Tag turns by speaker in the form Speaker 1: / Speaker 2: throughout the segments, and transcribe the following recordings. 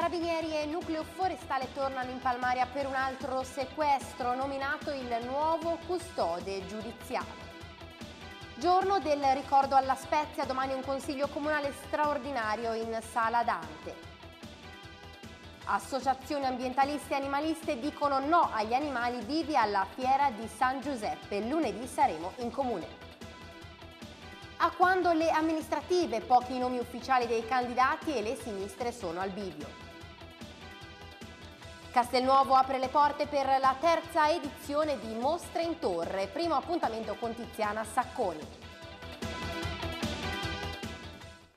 Speaker 1: Carabinieri e Nucleo Forestale tornano in Palmaria per un altro sequestro nominato il nuovo custode giudiziario. Giorno del ricordo alla Spezia, domani un consiglio comunale straordinario in Sala Dante. Associazioni ambientaliste e animaliste dicono no agli animali vivi alla fiera di San Giuseppe. Lunedì saremo in comune. A quando le amministrative, pochi nomi ufficiali dei candidati e le sinistre sono al bivio. Castelnuovo apre le porte per la terza edizione di Mostre in Torre, primo appuntamento con Tiziana Sacconi.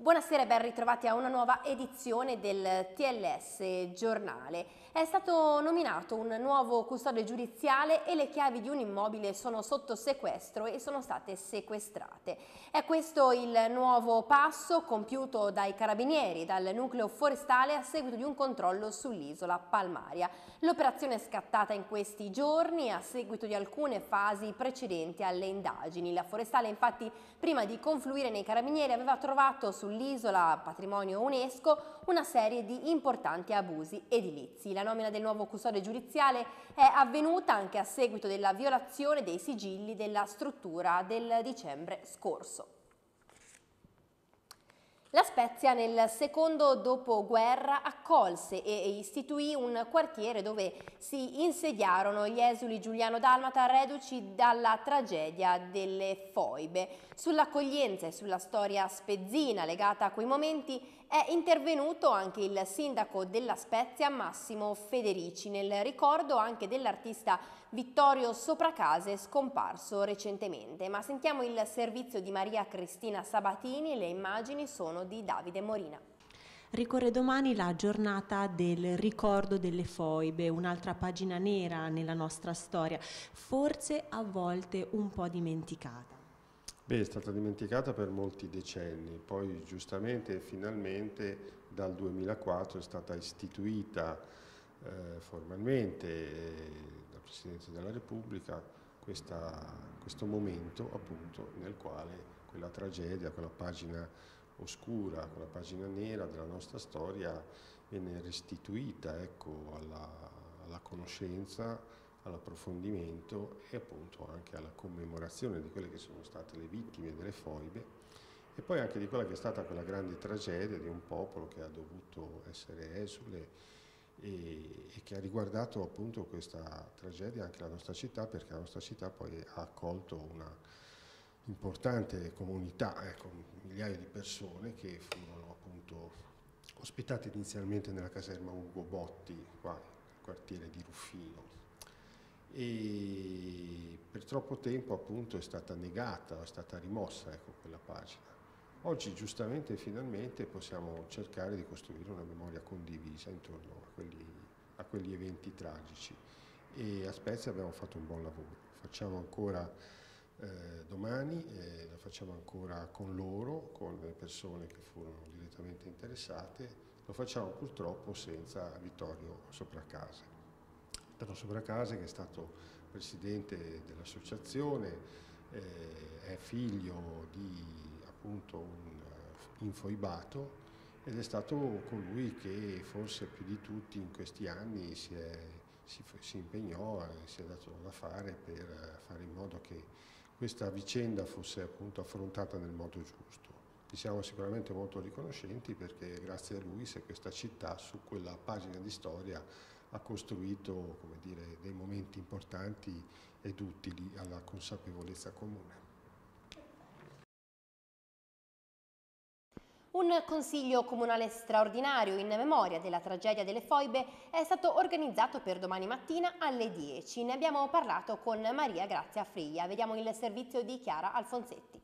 Speaker 1: Buonasera e ben ritrovati a una nuova edizione del TLS Giornale. È stato nominato un nuovo custode giudiziale e le chiavi di un immobile sono sotto sequestro e sono state sequestrate. È questo il nuovo passo compiuto dai carabinieri dal nucleo forestale a seguito di un controllo sull'isola Palmaria. L'operazione è scattata in questi giorni a seguito di alcune fasi precedenti alle indagini. La forestale infatti prima di confluire nei carabinieri aveva trovato sul sull'isola patrimonio UNESCO una serie di importanti abusi edilizi. La nomina del nuovo custode giudiziale è avvenuta anche a seguito della violazione dei sigilli della struttura del dicembre scorso. La Spezia nel secondo dopoguerra accolse e istituì un quartiere dove si insediarono gli esuli Giuliano Dalmata reduci dalla tragedia delle foibe. Sull'accoglienza e sulla storia spezzina legata a quei momenti è intervenuto anche il sindaco della Spezia Massimo Federici nel ricordo anche dell'artista Vittorio Sopracase scomparso recentemente, ma sentiamo il servizio di Maria Cristina Sabatini, le immagini sono di Davide Morina.
Speaker 2: Ricorre domani la giornata del ricordo delle foibe, un'altra pagina nera nella nostra storia, forse a volte un po' dimenticata.
Speaker 3: Beh, è stata dimenticata per molti decenni, poi giustamente finalmente dal 2004 è stata istituita eh, formalmente. Presidenza della Repubblica questa, questo momento appunto nel quale quella tragedia, quella pagina oscura, quella pagina nera della nostra storia viene restituita ecco, alla, alla conoscenza, all'approfondimento e appunto anche alla commemorazione di quelle che sono state le vittime delle foibe e poi anche di quella che è stata quella grande tragedia di un popolo che ha dovuto essere esule e, e, che ha riguardato appunto questa tragedia anche la nostra città perché la nostra città poi ha accolto una importante comunità, ecco, migliaia di persone che furono appunto ospitate inizialmente nella caserma Ugo Botti, qua nel quartiere di Ruffino. E per troppo tempo appunto è stata negata, è stata rimossa ecco, quella pagina Oggi giustamente e finalmente possiamo cercare di costruire una memoria condivisa intorno a quelli, a quegli eventi tragici e a Spezia abbiamo fatto un buon lavoro, lo facciamo ancora eh, domani, eh, lo facciamo ancora con loro, con le persone che furono direttamente interessate, lo facciamo purtroppo senza Vittorio Sopracase. Vittorio Sopracase che è stato presidente dell'associazione, eh, è figlio di appunto un eh, infoibato ed è stato colui che forse più di tutti in questi anni si, è, si, si impegnò, si è dato da fare per eh, fare in modo che questa vicenda fosse appunto affrontata nel modo giusto. Gli siamo sicuramente molto riconoscenti perché grazie a lui se questa città su quella pagina di storia ha costruito come dire, dei momenti importanti ed utili alla consapevolezza comune.
Speaker 1: Un consiglio comunale straordinario in memoria della tragedia delle foibe è stato organizzato per domani mattina alle 10. Ne abbiamo parlato con Maria Grazia Friglia. Vediamo il servizio di Chiara Alfonsetti.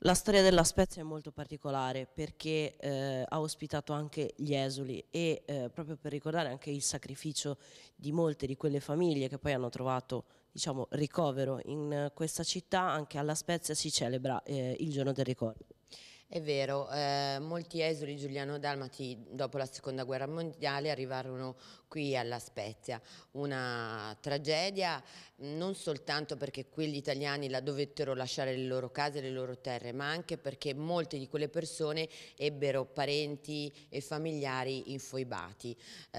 Speaker 2: La storia della Spezia è molto particolare perché eh, ha ospitato anche gli esuli e eh, proprio per ricordare anche il sacrificio di molte di quelle famiglie che poi hanno trovato diciamo, ricovero in questa città, anche alla Spezia si celebra eh, il giorno del ricordo. È vero, eh, molti esuli giuliano-dalmati dopo la seconda guerra mondiale arrivarono qui alla Spezia, una tragedia non soltanto perché quegli italiani la dovettero lasciare le loro case, le loro terre, ma anche perché molte di quelle persone ebbero parenti e familiari infoibati eh,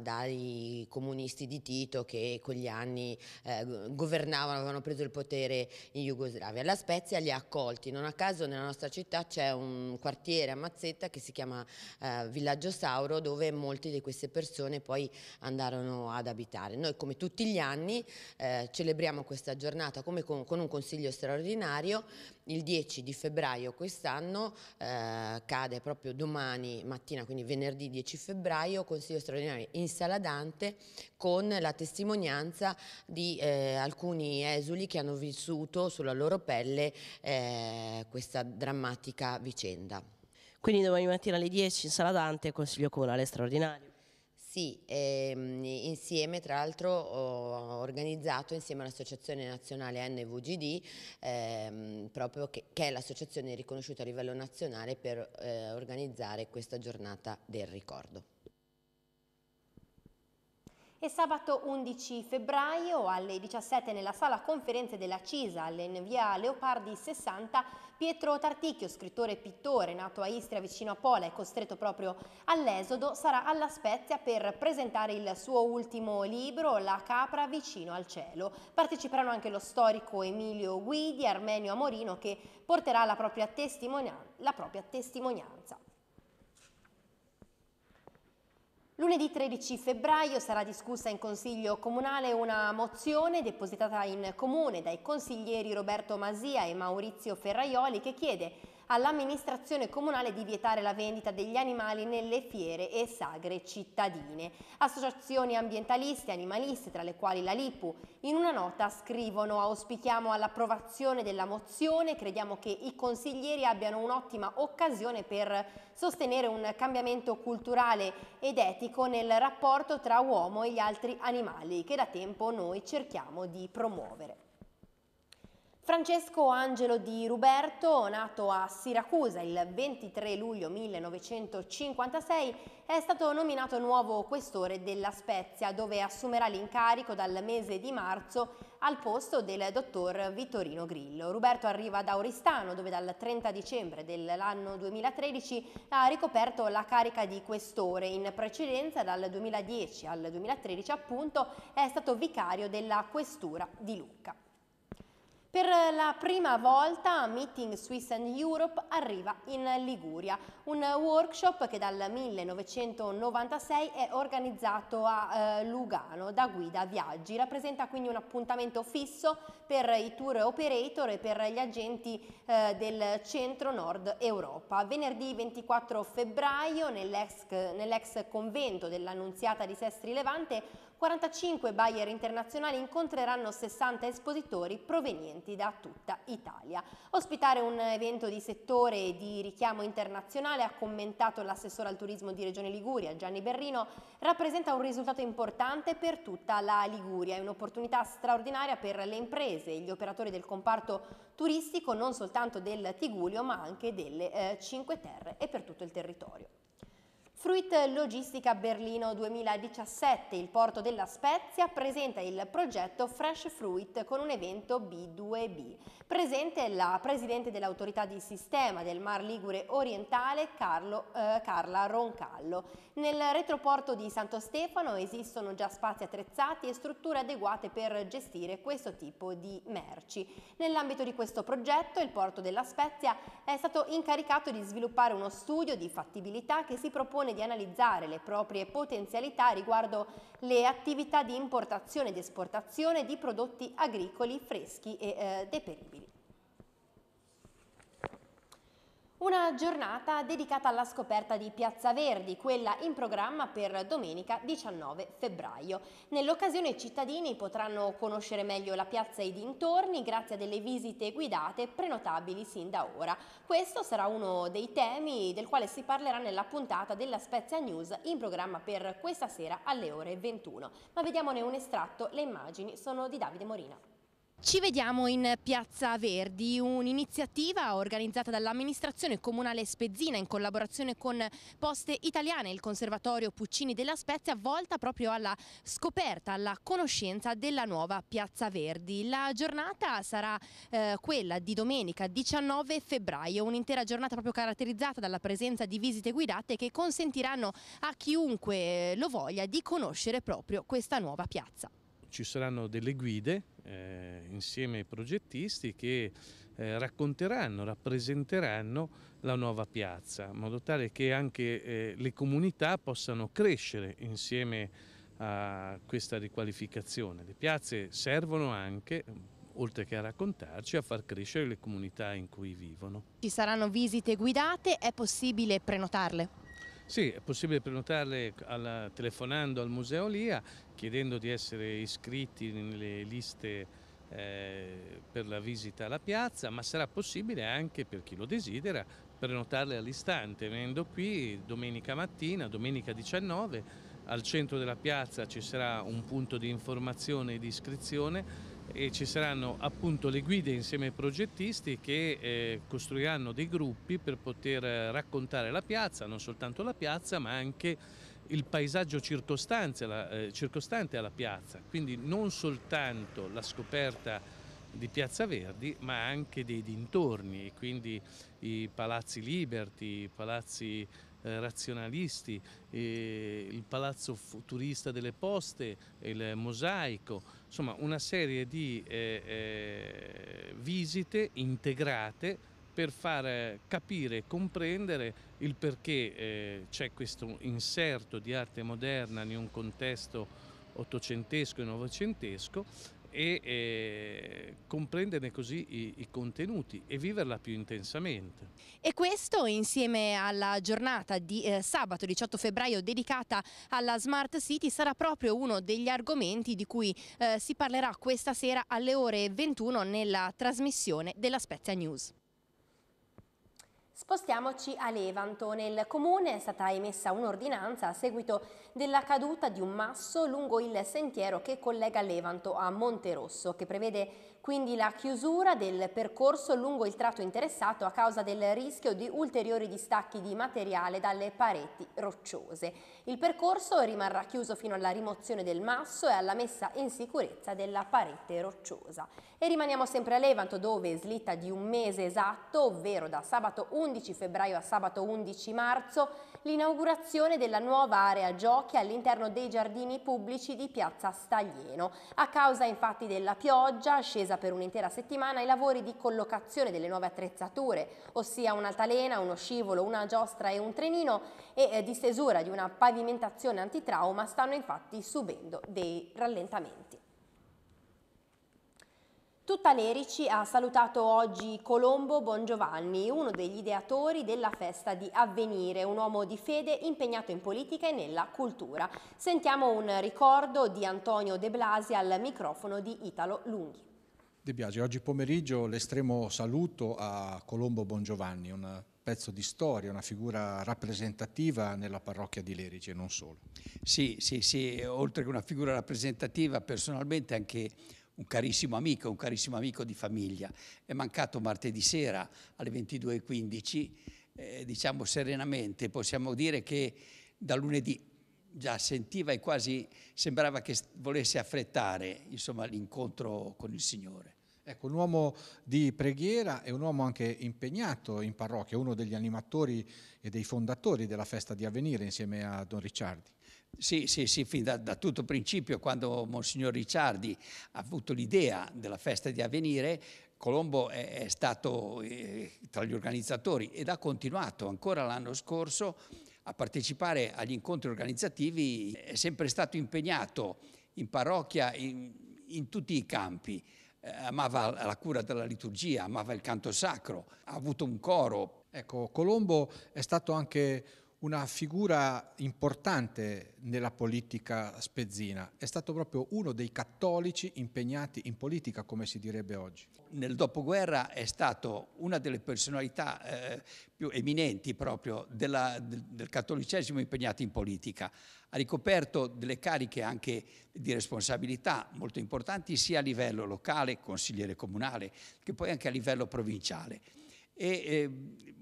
Speaker 2: dai comunisti di Tito che con gli anni eh, governavano, avevano preso il potere in Jugoslavia. La Spezia li ha accolti, non a caso nella nostra città città c'è un quartiere a Mazzetta che si chiama eh, Villaggio Sauro dove molte di queste persone poi andarono ad abitare. Noi come tutti gli anni eh, celebriamo questa giornata con, con un consiglio straordinario il 10 di febbraio quest'anno, eh, cade proprio domani mattina, quindi venerdì 10 febbraio, Consiglio straordinario in Sala Dante con la testimonianza di eh, alcuni esuli che hanno vissuto sulla loro pelle eh, questa drammatica vicenda. Quindi domani mattina alle 10 in Sala Dante, Consiglio Comunale straordinario. Sì, ehm, insieme tra l'altro ho organizzato insieme all'Associazione Nazionale NVGD, ehm, che, che, è l'associazione riconosciuta a livello nazionale per eh, organizzare questa giornata del ricordo.
Speaker 1: E sabato 11 febbraio alle 17 nella sala conferenze della CISA in via Leopardi 60 Pietro Tarticchio, scrittore e pittore, nato a Istria vicino a Pola e costretto proprio all'esodo, sarà alla Spezia per presentare il suo ultimo libro, La capra vicino al cielo. Parteciperanno anche lo storico Emilio Guidi, Armenio Amorino, che porterà la propria, la propria testimonianza. Lunedì 13 febbraio sarà discussa in Consiglio Comunale una mozione depositata in Comune dai consiglieri Roberto Masia e Maurizio Ferraioli che chiede all'amministrazione comunale di vietare la vendita degli animali nelle fiere e sagre cittadine. Associazioni ambientaliste e animaliste, tra le quali la LIPU, in una nota scrivono auspichiamo all'approvazione della mozione, crediamo che i consiglieri abbiano un'ottima occasione per sostenere un cambiamento culturale ed etico nel rapporto tra uomo e gli altri animali che da tempo noi cerchiamo di promuovere. Francesco Angelo di Ruberto, nato a Siracusa il 23 luglio 1956, è stato nominato nuovo questore della Spezia, dove assumerà l'incarico dal mese di marzo al posto del dottor Vittorino Grillo. Ruberto arriva da Oristano, dove dal 30 dicembre dell'anno 2013 ha ricoperto la carica di questore. In precedenza, dal 2010 al 2013, appunto, è stato vicario della Questura di Lucca. Per la prima volta Meeting Swiss and Europe arriva in Liguria, un workshop che dal 1996 è organizzato a eh, Lugano da Guida Viaggi. Rappresenta quindi un appuntamento fisso per i tour operator e per gli agenti eh, del centro-nord Europa. Venerdì 24 febbraio nell'ex nell convento dell'Annunziata di Sestri Levante 45 buyer internazionali incontreranno 60 espositori provenienti da tutta Italia. Ospitare un evento di settore e di richiamo internazionale, ha commentato l'assessore al turismo di Regione Liguria, Gianni Berrino, rappresenta un risultato importante per tutta la Liguria. È un'opportunità straordinaria per le imprese e gli operatori del comparto turistico, non soltanto del Tigulio, ma anche delle eh, Cinque Terre e per tutto il territorio. Fruit Logistica Berlino 2017, il porto della Spezia, presenta il progetto Fresh Fruit con un evento B2B. Presente la presidente dell'autorità di sistema del Mar Ligure Orientale, Carlo, eh, Carla Roncallo. Nel retroporto di Santo Stefano esistono già spazi attrezzati e strutture adeguate per gestire questo tipo di merci. Nell'ambito di questo progetto, il porto della Spezia è stato incaricato di sviluppare uno studio di fattibilità che si propone di analizzare le proprie potenzialità riguardo le attività di importazione ed esportazione di prodotti agricoli freschi e eh, deperibili. Una giornata dedicata alla scoperta di Piazza Verdi, quella in programma per domenica 19 febbraio. Nell'occasione i cittadini potranno conoscere meglio la piazza e i dintorni grazie a delle visite guidate prenotabili sin da ora. Questo sarà uno dei temi del quale si parlerà nella puntata della Spezia News in programma per questa sera alle ore 21. Ma vediamone un estratto, le immagini sono di Davide Morina. Ci vediamo in Piazza Verdi, un'iniziativa organizzata dall'amministrazione comunale Spezzina in collaborazione con Poste Italiane e il Conservatorio Puccini della Spezia volta proprio alla scoperta, alla conoscenza della nuova Piazza Verdi. La giornata sarà eh, quella di domenica 19 febbraio, un'intera giornata proprio caratterizzata dalla presenza di visite guidate che consentiranno a chiunque eh, lo voglia di conoscere proprio questa nuova piazza
Speaker 4: ci saranno delle guide eh, insieme ai progettisti che eh, racconteranno, rappresenteranno la nuova piazza, in modo tale che anche eh, le comunità possano crescere insieme a questa riqualificazione. Le piazze servono anche oltre che a raccontarci, a far crescere le comunità in cui vivono.
Speaker 1: Ci saranno visite guidate, è possibile prenotarle?
Speaker 4: Sì, è possibile prenotarle alla, telefonando al Museo Lia, chiedendo di essere iscritti nelle liste eh, per la visita alla piazza, ma sarà possibile anche per chi lo desidera prenotarle all'istante, venendo qui domenica mattina, domenica 19, al centro della piazza ci sarà un punto di informazione e di iscrizione e ci saranno appunto le guide insieme ai progettisti che eh, costruiranno dei gruppi per poter eh, raccontare la piazza, non soltanto la piazza ma anche il paesaggio la, eh, circostante alla piazza, quindi non soltanto la scoperta di Piazza Verdi ma anche dei dintorni, quindi i palazzi Liberty, i palazzi eh, razionalisti, eh, il palazzo futurista delle poste, il mosaico, insomma una serie di eh, eh, visite integrate per far capire e comprendere il perché eh, c'è questo inserto di arte moderna in un contesto ottocentesco e novecentesco e eh, comprenderne così i, i, contenuti e viverla più intensamente.
Speaker 1: E questo insieme alla giornata di eh, sabato 18 febbraio dedicata alla Smart City sarà proprio uno degli argomenti di cui eh, si parlerà questa sera alle ore 21 nella trasmissione della Spezia News. Spostiamoci a Levanto. Nel comune è stata emessa un'ordinanza a seguito della caduta di un masso lungo il sentiero che collega Levanto a Monterosso, che prevede quindi la chiusura del percorso lungo il tratto interessato a causa del rischio di ulteriori distacchi di materiale dalle pareti rocciose. Il percorso rimarrà chiuso fino alla rimozione del masso e alla messa in sicurezza della parete rocciosa. E rimaniamo sempre a Levanto dove slitta di un mese esatto, ovvero da sabato 11 febbraio a sabato 11 marzo, l'inaugurazione della nuova area giochi all'interno dei giardini pubblici di Piazza Staglieno. A causa infatti della pioggia, scesa sospesa per un'intera settimana i lavori di collocazione delle nuove attrezzature, ossia un'altalena, uno scivolo, una giostra e un trenino e eh, di stesura di una pavimentazione antitrauma stanno infatti subendo dei rallentamenti. Tutta l'Erici ha salutato oggi Colombo Bongiovanni, uno degli ideatori della festa di Avvenire, un uomo di fede impegnato in politica e nella cultura. Sentiamo un ricordo di Antonio De Blasi al microfono di Italo Lunghi.
Speaker 5: De Biagi. Oggi pomeriggio l'estremo saluto a Colombo Bongiovanni, un pezzo di storia, una figura rappresentativa nella parrocchia di Lerici e non solo. Sì, sì, sì, oltre che una figura rappresentativa, personalmente anche un carissimo amico, un carissimo amico di famiglia. È mancato martedì sera alle 22.15, eh, diciamo serenamente, possiamo dire che da lunedì già sentiva e quasi sembrava che volesse affrettare l'incontro con il Signore. Ecco, un uomo di preghiera e un uomo anche impegnato in parrocchia, uno degli animatori e dei fondatori della festa di avvenire insieme a Don Ricciardi. Sì, sì, sì, fin da, da tutto principio, quando Monsignor Ricciardi ha avuto l'idea della festa di avvenire, Colombo è, è stato eh, tra gli organizzatori ed ha continuato ancora l'anno scorso a partecipare agli incontri organizzativi, è sempre stato impegnato in parrocchia in, in tutti i campi. Eh, amava la cura della liturgia, amava il canto sacro, ha avuto un coro. Ecco, Colombo è stato anche una figura importante nella politica spezzina, è stato proprio uno dei cattolici impegnati in politica, come si direbbe oggi. Nel dopoguerra è stato una delle personalità eh, più eminenti proprio della, del, del cattolicesimo impegnati in politica. Ha ricoperto delle cariche anche di responsabilità molto importanti sia a livello locale, consigliere comunale, che poi anche a livello provinciale. E eh,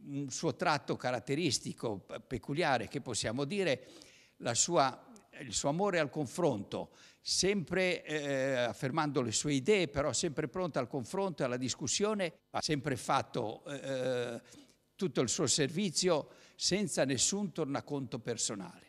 Speaker 5: un suo tratto caratteristico, peculiare, che possiamo dire, sua, il suo amore al confronto, sempre eh, affermando le sue idee, però sempre pronta al confronto e alla discussione, ha sempre fatto eh, eh, tutto il suo servizio senza nessun tornaconto personale.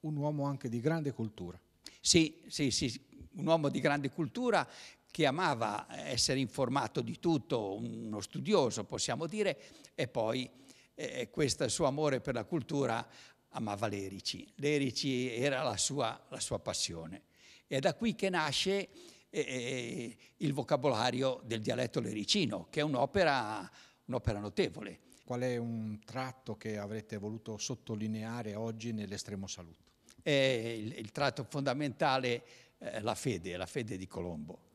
Speaker 5: Un uomo anche di grande cultura. Sì, sì, sì, un uomo di grande cultura che amava essere informato di tutto, uno studioso possiamo dire, e poi eh, eh, questo suo amore per la cultura amava l'Erici. L'Erici era la sua, la sua passione. È da qui che nasce eh, eh, eh il vocabolario del dialetto lericino, che è un'opera, un'opera notevole. Qual è un tratto che avrete voluto sottolineare oggi nell'estremo saluto? Il, il, tratto fondamentale è eh, la fede, la fede di Colombo.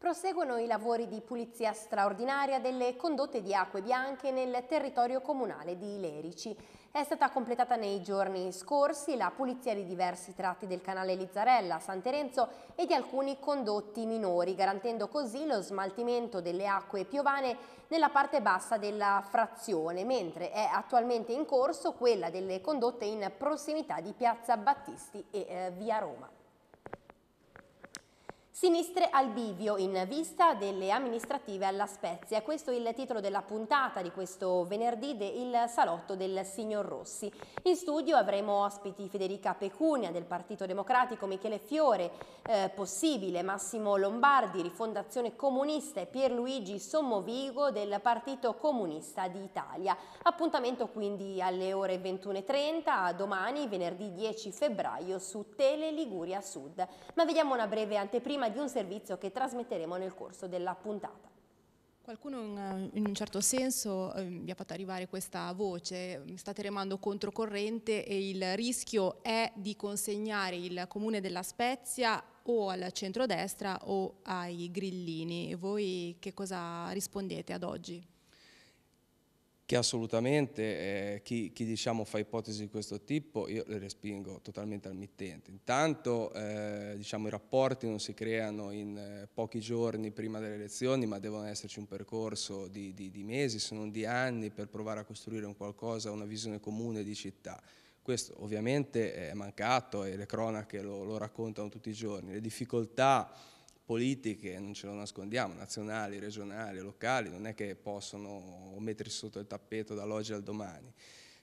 Speaker 1: Proseguono i lavori di pulizia straordinaria delle condotte di acque bianche nel territorio comunale di Lerici. È stata completata nei giorni scorsi la pulizia di diversi tratti del canale Lizzarella, San Terenzo e di alcuni condotti minori, garantendo così lo smaltimento delle acque piovane nella parte bassa della frazione, mentre è attualmente in corso quella delle condotte in prossimità di Piazza Battisti e eh, Via Roma. Sinistre al bivio in vista delle amministrative alla Spezia. Questo è il titolo della puntata di questo venerdì del Salotto del Signor Rossi. In studio avremo ospiti Federica Pecunia del Partito Democratico, Michele Fiore, eh, Possibile, Massimo Lombardi, Rifondazione Comunista e Pierluigi Sommovigo del Partito Comunista d'Italia. Appuntamento quindi alle ore 21.30 a domani, venerdì 10 febbraio su Tele Liguria Sud. Ma vediamo una breve anteprima di un servizio che trasmetteremo nel corso della puntata.
Speaker 2: Qualcuno in, eh, un certo senso ehm, vi ha fatto arrivare questa voce, ehm, state remando controcorrente e il rischio è di consegnare il comune della Spezia o al centrodestra o ai grillini. Voi che cosa rispondete ad oggi?
Speaker 6: che assolutamente eh, chi, chi diciamo, fa ipotesi di questo tipo io le respingo totalmente al mittente. Intanto eh, diciamo, i rapporti non si creano in eh, pochi giorni prima delle elezioni ma devono esserci un percorso di, di, di mesi se non di anni per provare a costruire un qualcosa, una visione comune di città. Questo ovviamente è mancato e le cronache lo, lo raccontano tutti i giorni. Le difficoltà politiche, non ce lo nascondiamo, nazionali, regionali, locali, non è che possono mettersi sotto il tappeto dall'oggi al domani.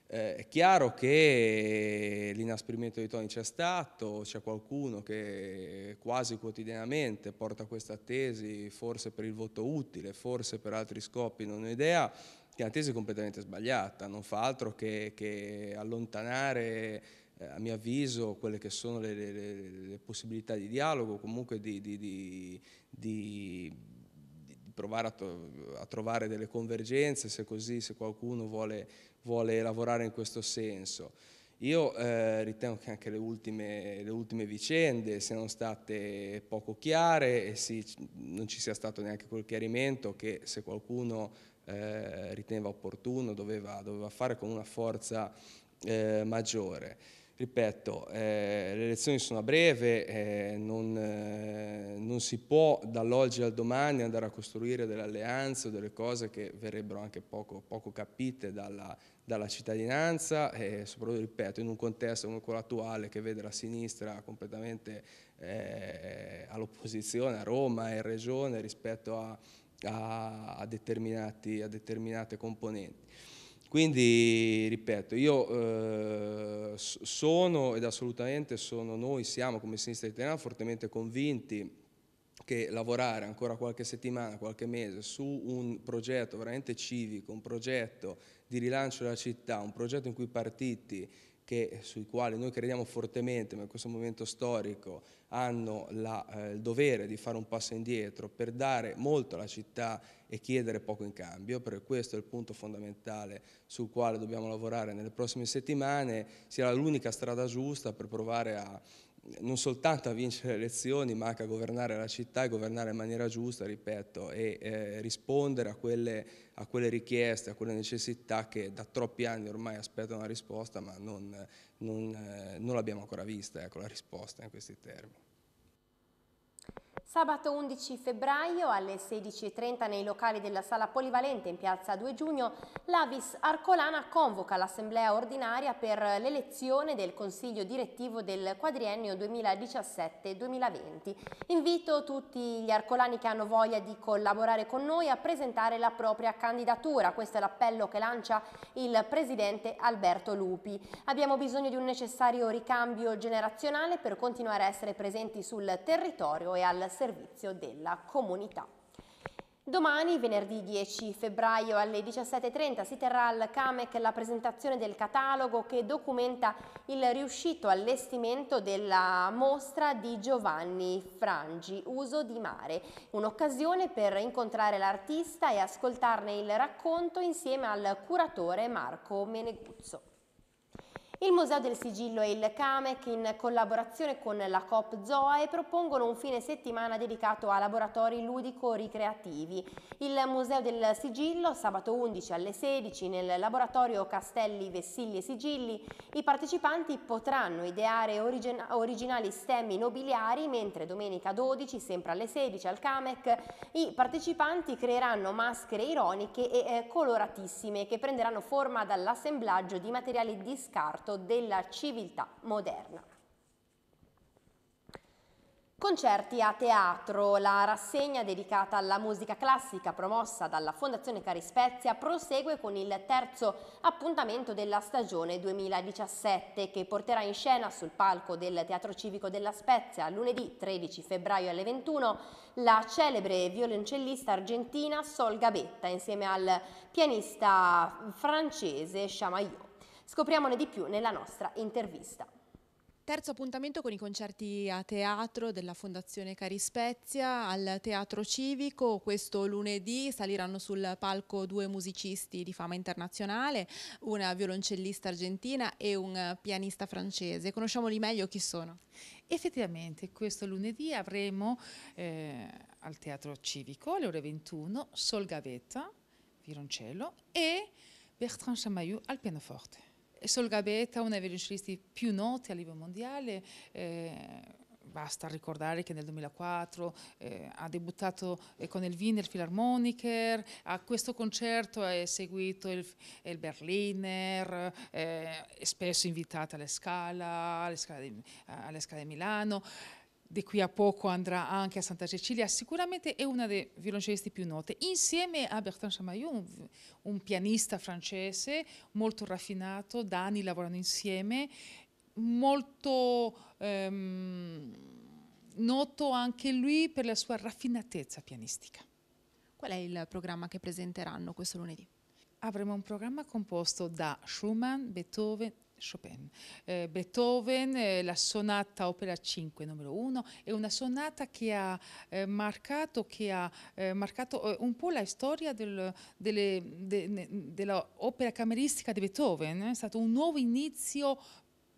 Speaker 6: Eh, è chiaro che l'inasprimento dei toni c'è stato, c'è qualcuno che quasi quotidianamente porta questa tesi, forse per il voto utile, forse per altri scopi, non ho idea, che è una tesi completamente sbagliata, non fa altro che, che allontanare eh, a mio avviso quelle che sono le, le, le possibilità di dialogo, comunque di, di, di, di provare a, to a, trovare delle convergenze, se così, se qualcuno vuole, vuole lavorare in questo senso. Io eh, ritengo che anche le ultime, le ultime, vicende siano state poco chiare e sì, non ci sia stato neanche quel chiarimento che se qualcuno eh, riteneva opportuno doveva, doveva, fare con una forza eh, maggiore ripeto, eh, le elezioni sono a breve, eh, non, eh, non, si può dall'oggi al domani andare a costruire delle alleanze o delle cose che verrebbero anche poco, poco capite dalla, dalla, cittadinanza e eh, soprattutto, ripeto, in un contesto come quello attuale che vede la sinistra completamente eh, all'opposizione a Roma e in Regione rispetto a, a, a, a determinate componenti. Quindi, ripeto, io eh, sono ed assolutamente sono noi, siamo come sinistra italiana fortemente convinti che lavorare ancora qualche settimana, qualche mese su un progetto veramente civico, un progetto di rilancio della città, un progetto in cui i partiti che, sui quali noi crediamo fortemente, ma in questo momento storico hanno la, eh, il dovere di fare un passo indietro per dare molto alla città e chiedere poco in cambio, perché questo è il punto fondamentale sul quale dobbiamo lavorare nelle prossime settimane, sia l'unica strada giusta per provare a non soltanto a vincere le elezioni ma anche a governare la città e governare in maniera giusta, ripeto, e eh, rispondere a quelle, a quelle, richieste, a quelle necessità che da troppi anni ormai aspettano una risposta ma non, non, eh, non l'abbiamo ancora vista, ecco, la risposta in questi termini.
Speaker 1: Sabato 11 febbraio alle 16.30 nei locali della Sala Polivalente in piazza 2 giugno, l'Avis Arcolana convoca l'Assemblea ordinaria per l'elezione del Consiglio direttivo del quadriennio 2017-2020. Invito tutti gli arcolani che hanno voglia di collaborare con noi a presentare la propria candidatura. Questo è l'appello che lancia il presidente Alberto Lupi. Abbiamo bisogno di un necessario ricambio generazionale per continuare a essere presenti sul territorio e al servizio della comunità. Domani, venerdì 10 febbraio alle 17.30, si terrà al CAMEC la presentazione del catalogo che documenta il riuscito allestimento della mostra di Giovanni Frangi, Uso di mare, un'occasione per incontrare l'artista e ascoltarne il racconto insieme al curatore Marco Meneguzzo. Il Museo del Sigillo e il CAMEC in collaborazione con la COP ZOAE propongono un fine settimana dedicato a laboratori ludico-ricreativi. Il Museo del Sigillo sabato 11 alle 16 nel laboratorio Castelli, Vessilli e Sigilli i partecipanti potranno ideare origin originali stemmi nobiliari mentre domenica 12 sempre alle 16 al CAMEC i partecipanti creeranno maschere ironiche e eh, coloratissime che prenderanno forma dall'assemblaggio di materiali di scarto significato della civiltà moderna. Concerti a teatro, la rassegna dedicata alla musica classica promossa dalla Fondazione Carispezia prosegue con il terzo appuntamento della stagione 2017 che porterà in scena sul palco del Teatro Civico della Spezia lunedì 13 febbraio alle 21 la celebre violoncellista argentina Sol Gabetta insieme al pianista francese Chamaillot. Scopriamone di più nella nostra
Speaker 2: intervista. Terzo appuntamento con i concerti a teatro della Fondazione Carispezia al Teatro Civico. Questo lunedì saliranno sul palco due musicisti di fama internazionale, una violoncellista argentina e un pianista
Speaker 7: francese. Conosciamoli meglio chi sono. Effettivamente questo lunedì avremo eh, al Teatro Civico alle ore 21 Sol Gavetta, violoncello e Bertrand Chamayou al pianoforte. Solga Beta, una dei violoncellisti più noti a livello mondiale, eh, basta ricordare che nel 2004 eh, ha debuttato eh, con il Wiener Philharmoniker, a questo concerto è seguito il, il Berliner, eh, è spesso invitata alle Scala, alle Scala di, Milano, di qui a poco andrà anche a Santa Cecilia, sicuramente è una dei violoncelisti più note, insieme a Bertrand Chamayou, un, un pianista francese molto raffinato, da anni lavorano insieme, molto ehm, noto anche lui per la sua raffinatezza pianistica. Qual è il programma che presenteranno questo lunedì? Avremo un programma composto da Schumann, Beethoven, Chopin, eh, Beethoven, eh, la sonata opera 5 numero 1 è una sonata che ha eh, marcato, che ha, eh, marcato eh, un po' la storia del, delle, de, dell'opera cameristica di Beethoven, eh. è stato un nuovo inizio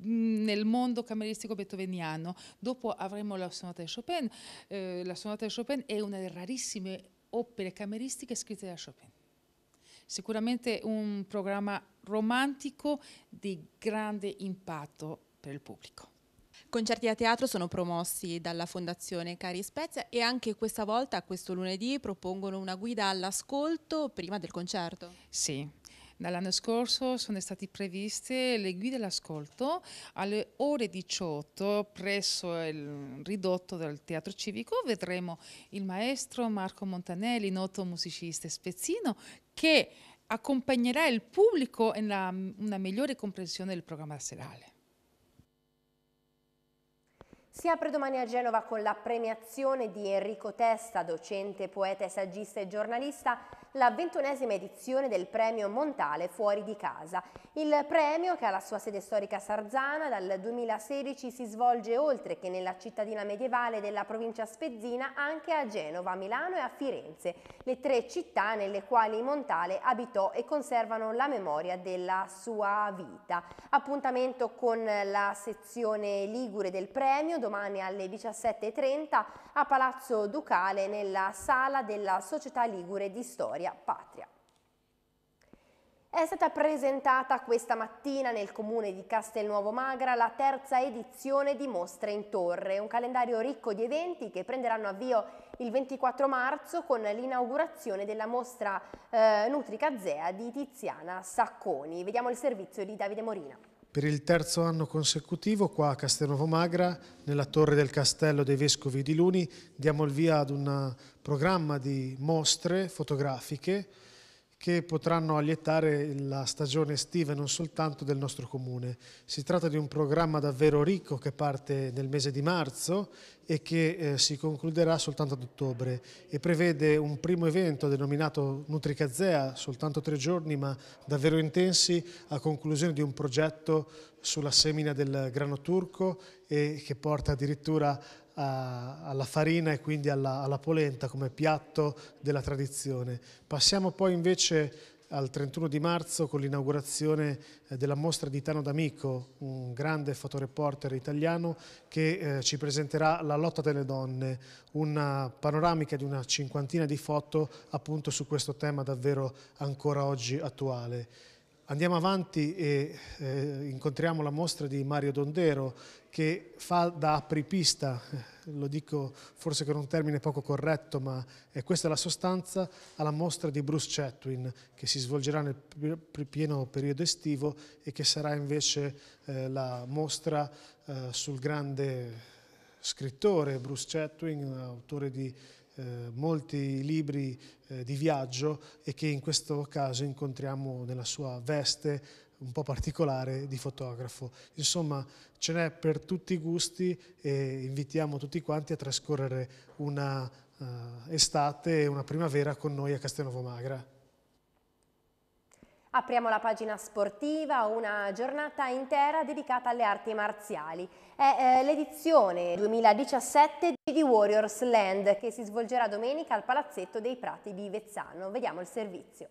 Speaker 7: nel mondo cameristico beethoveniano. Dopo avremo la sonata di Chopin, la sonata di Chopin è una delle rarissime opere cameristiche scritte da Chopin sicuramente un programma romantico di grande impatto per il pubblico.
Speaker 2: Concerti a teatro sono promossi dalla Fondazione Cari Spezia e anche questa volta, questo lunedì, propongono una guida all'ascolto prima del concerto.
Speaker 7: Sì, Dall'anno scorso sono state previste le guide all'ascolto alle ore 18 presso il ridotto del Teatro Civico. Vedremo il maestro Marco Montanelli, noto musicista spezzino, che accompagnerà il pubblico in una, una migliore comprensione del programma serale.
Speaker 1: Si apre domani a Genova con la premiazione di Enrico Testa, docente, poeta, saggista e giornalista la ventunesima edizione del premio Montale Fuori di Casa. Il premio, che ha la sua sede storica a sarzana, dal 2016 si svolge oltre che nella cittadina medievale della provincia spezzina anche a Genova, Milano e a Firenze, le tre città nelle quali Montale abitò e conservano la memoria della sua vita. Appuntamento con la sezione Ligure del premio domani alle 17.30 a Palazzo Ducale nella sala della Società Ligure di Storia storia patria. È stata presentata questa mattina nel comune di Castelnuovo Magra la terza edizione di Mostre in Torre, un calendario ricco di eventi che prenderanno avvio il 24 marzo con l'inaugurazione della mostra eh, Zea di Tiziana Sacconi. Vediamo il servizio di Davide Morina.
Speaker 8: Per il terzo anno consecutivo qua a Castelnuovo Magra, nella torre del castello dei Vescovi di Luni, diamo il via ad un programma di mostre fotografiche che potranno allietare la stagione estiva e non soltanto del nostro comune. Si tratta di un programma davvero ricco che parte nel mese di marzo e che eh, si concluderà soltanto ad ottobre e prevede un primo evento denominato Nutricazea, soltanto tre giorni ma davvero intensi, a conclusione di un progetto sulla semina del grano turco e che porta addirittura alla farina e quindi alla, alla polenta come piatto della tradizione. Passiamo poi invece al 31 di marzo con l'inaugurazione eh, della mostra di Tano D'Amico, un grande fotoreporter italiano che eh, ci presenterà La lotta delle donne, una panoramica di una cinquantina di foto appunto su questo tema davvero ancora oggi attuale. Andiamo avanti e eh, incontriamo la mostra di Mario Dondero che fa da apripista, lo dico forse con un termine poco corretto, ma è questa la sostanza, alla mostra di Bruce Chatwin che si svolgerà nel pieno periodo estivo e che sarà invece eh, la mostra eh, sul grande scrittore Bruce Chatwin, autore di eh, molti libri eh, di viaggio e che in questo caso incontriamo nella sua veste un po' particolare di fotografo. Insomma, ce n'è per tutti i gusti e invitiamo tutti quanti a trascorrere una uh, estate e una primavera con noi a Castelnuovo Magra.
Speaker 1: Apriamo la pagina sportiva, una giornata intera dedicata alle arti marziali. È eh, l'edizione 2017 di Warriors Land che si svolgerà domenica al Palazzetto dei Prati di Vezzano. Vediamo il servizio.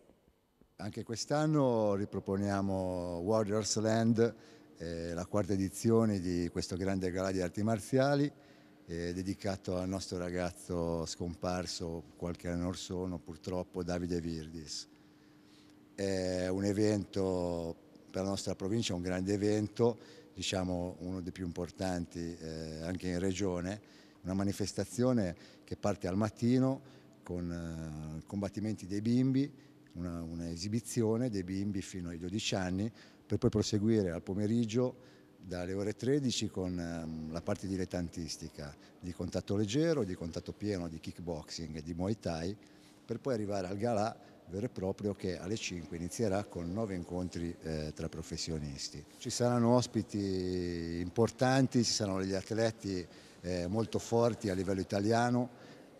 Speaker 9: Anche quest'anno riproponiamo Warriors Land, eh, la quarta edizione di questo grande gala di arti marziali eh, dedicato al nostro ragazzo scomparso qualche anno or sono purtroppo Davide Virdis è un evento per la nostra provincia, un grande evento, diciamo uno dei più importanti eh, anche in regione, una manifestazione che parte al mattino con eh, combattimenti dei bimbi, una, esibizione dei bimbi fino ai 12 anni, per poi proseguire al pomeriggio dalle ore 13 con eh, la parte dilettantistica di contatto leggero, di contatto pieno, di kickboxing e di muay thai, per poi arrivare al galà vero e proprio che alle 5 inizierà con nove incontri eh, tra professionisti. Ci saranno ospiti importanti, ci saranno degli atleti eh, molto forti a livello italiano,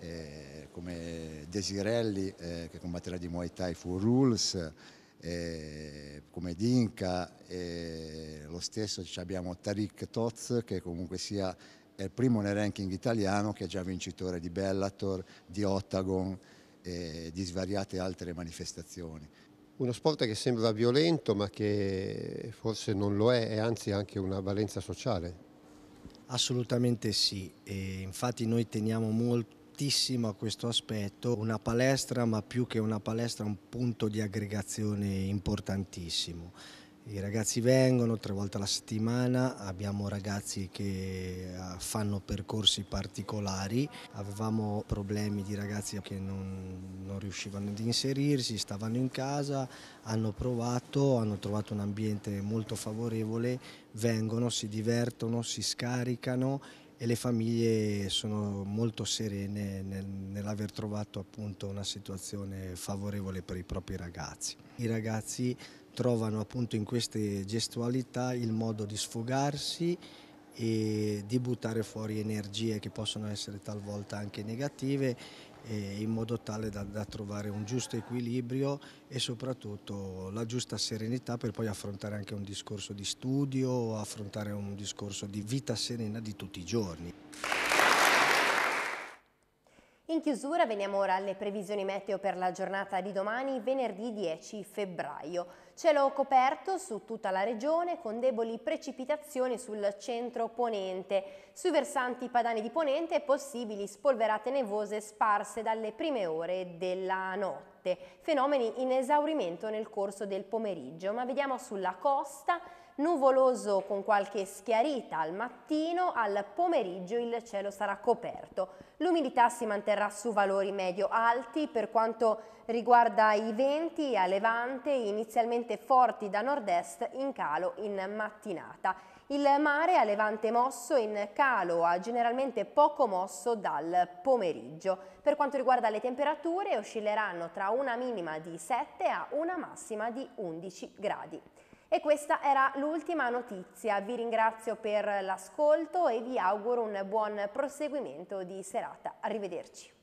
Speaker 9: eh, come Desirelli eh, che combatterà di Muay Thai Full Rules, eh, come Dinka, lo stesso abbiamo Tariq Toz che comunque sia è il primo nel ranking italiano che è già vincitore di Bellator, di Ottagon, e di svariate altre manifestazioni.
Speaker 3: Uno sport che sembra violento ma che forse non lo è e anzi anche una valenza
Speaker 10: sociale. Assolutamente sì, e infatti noi teniamo moltissimo a questo aspetto, una palestra ma più che una palestra un punto di aggregazione importantissimo i ragazzi vengono tre volte alla settimana, abbiamo ragazzi che eh, fanno percorsi particolari, avevamo problemi di ragazzi che non, non, riuscivano ad inserirsi, stavano in casa, hanno provato, hanno trovato un ambiente molto favorevole, vengono, si divertono, si scaricano e le famiglie sono molto serene nel, nell'aver trovato appunto una situazione favorevole per i propri ragazzi. I ragazzi trovano appunto in queste gestualità il modo di sfogarsi e di buttare fuori energie che possono essere talvolta anche negative in modo tale da, da, trovare un giusto equilibrio e soprattutto la giusta serenità per poi affrontare anche un discorso di studio, affrontare un discorso di vita serena di tutti i giorni.
Speaker 1: In chiusura veniamo ora alle previsioni meteo per la giornata di domani, venerdì 10 febbraio. Cielo coperto su tutta la regione con deboli precipitazioni sul centro ponente. Sui versanti padani di ponente possibili spolverate nevose sparse dalle prime ore della notte. Fenomeni in esaurimento nel corso del pomeriggio, ma vediamo sulla costa nuvoloso con qualche schiarita al mattino, al pomeriggio il cielo sarà coperto. L'umidità si manterrà su valori medio-alti per quanto riguarda i venti a levante, inizialmente forti da nord-est in calo in mattinata. Il mare a levante mosso in calo a generalmente poco mosso dal pomeriggio. Per quanto riguarda le temperature oscilleranno tra una minima di 7 a una massima di 11 gradi. E questa era l'ultima notizia, vi ringrazio per l'ascolto e vi auguro un buon proseguimento di serata. Arrivederci.